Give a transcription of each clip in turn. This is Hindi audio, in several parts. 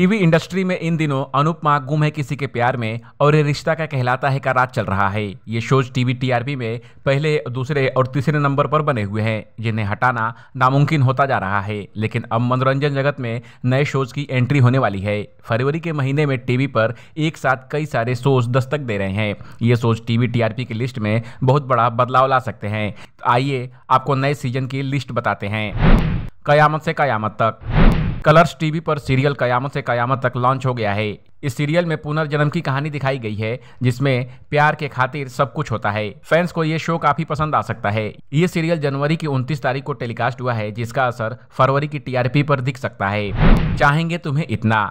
टीवी इंडस्ट्री में इन दिनों अनुपमा गुम है किसी के प्यार में और ये रिश्ता का कहलाता है का राज चल रहा है ये शोज टीवी टीआरपी में पहले दूसरे और तीसरे नंबर पर बने हुए हैं जिन्हें हटाना नामुमकिन होता जा रहा है लेकिन अब मनोरंजन जगत में नए शोज की एंट्री होने वाली है फरवरी के महीने में टीवी पर एक साथ कई सारे शोज दस्तक दे रहे हैं ये शोज टीवी टीआरपी की लिस्ट में बहुत बड़ा बदलाव ला सकते हैं आइए आपको नए सीजन की लिस्ट बताते हैं कयामत से कयामत तक कलर्स टीवी पर सीरियल कयामत से कयामत तक लॉन्च हो गया है इस सीरियल में पुनर्जन्म की कहानी दिखाई गई है जिसमें प्यार के खातिर सब कुछ होता है फैंस को ये शो काफी पसंद आ सकता है ये सीरियल जनवरी की 29 तारीख को टेलीकास्ट हुआ है जिसका असर फरवरी की टीआरपी पर दिख सकता है चाहेंगे तुम्हें इतना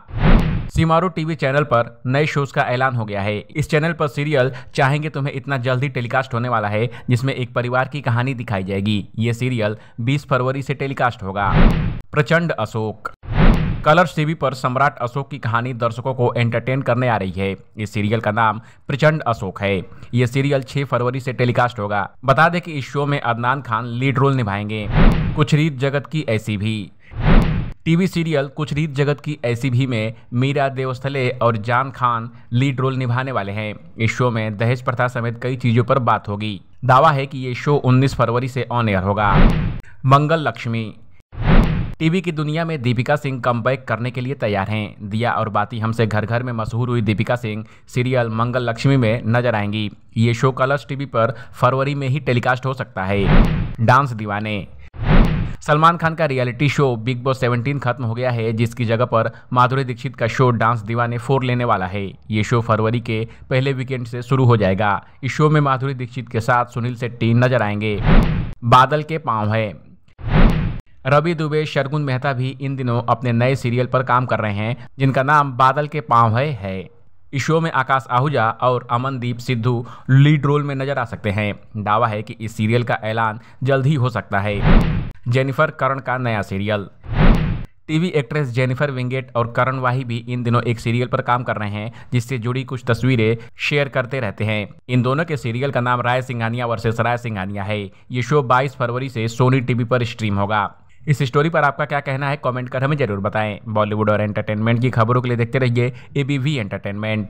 सीमारू टीवी चैनल पर नए शोज का ऐलान हो गया है इस चैनल पर सीरियल चाहेंगे तुम्हें इतना जल्दी टेलीकास्ट होने वाला है जिसमें एक परिवार की कहानी दिखाई जाएगी ये सीरियल 20 फरवरी से टेलीकास्ट होगा प्रचंड अशोक कलर्स टीवी पर सम्राट अशोक की कहानी दर्शकों को एंटरटेन करने आ रही है इस सीरियल का नाम प्रचंड अशोक है ये सीरियल 6 फरवरी से टेलीकास्ट होगा बता दें कि इस शो में अदनान खान लीड रोल निभाएंगे कुछ रीत जगत की ऐसी भी टीवी सीरियल कुछ रीत जगत की ऐसी भी में मीरा देवस्थले और जान खान लीड रोल निभाने वाले हैं इस शो में दहेज प्रथा समेत कई चीज़ों पर बात होगी दावा है कि ये शो 19 फरवरी से ऑन एयर होगा मंगल लक्ष्मी टीवी की दुनिया में दीपिका सिंह कम करने के लिए तैयार हैं दिया और बाती हमसे घर घर में मशहूर हुई दीपिका सिंह सीरियल मंगल लक्ष्मी में नजर आएंगी ये शो कलर्स टीवी पर फरवरी में ही टेलीकास्ट हो सकता है डांस दीवाने सलमान खान का रियलिटी शो बिग बॉस 17 खत्म हो गया है जिसकी जगह पर माधुरी दीक्षित का शो डांस दीवाने फोर लेने वाला है ये शो फरवरी के पहले वीकेंड से शुरू हो जाएगा इस शो में माधुरी दीक्षित के साथ सुनील शेट्टी नजर आएंगे बादल के पांव है रवि दुबे शर्गुन मेहता भी इन दिनों अपने नए सीरियल पर काम कर रहे हैं जिनका नाम बादल के पाँव है है इस शो में आकाश आहूजा और अमनदीप सिद्धू लीड रोल में नजर आ सकते हैं दावा है कि इस सीरियल का ऐलान जल्द ही हो सकता है जेनिफर करण का नया serial TV actress Jennifer Wingate और करण वाही भी इन दिनों एक सीरियल पर काम कर रहे हैं जिससे जुड़ी कुछ तस्वीरें शेयर करते रहते हैं इन दोनों के सीरियल का नाम राय सिंघानिया वर्सेस राय सिंघानिया है ये शो 22 फरवरी से सोनी टीवी पर स्ट्रीम होगा इस स्टोरी पर आपका क्या कहना है कमेंट कर हमें जरूर बताएं बॉलीवुड और एंटरटेनमेंट की खबरों के लिए देखते रहिए एबीवी एंटरटेनमेंट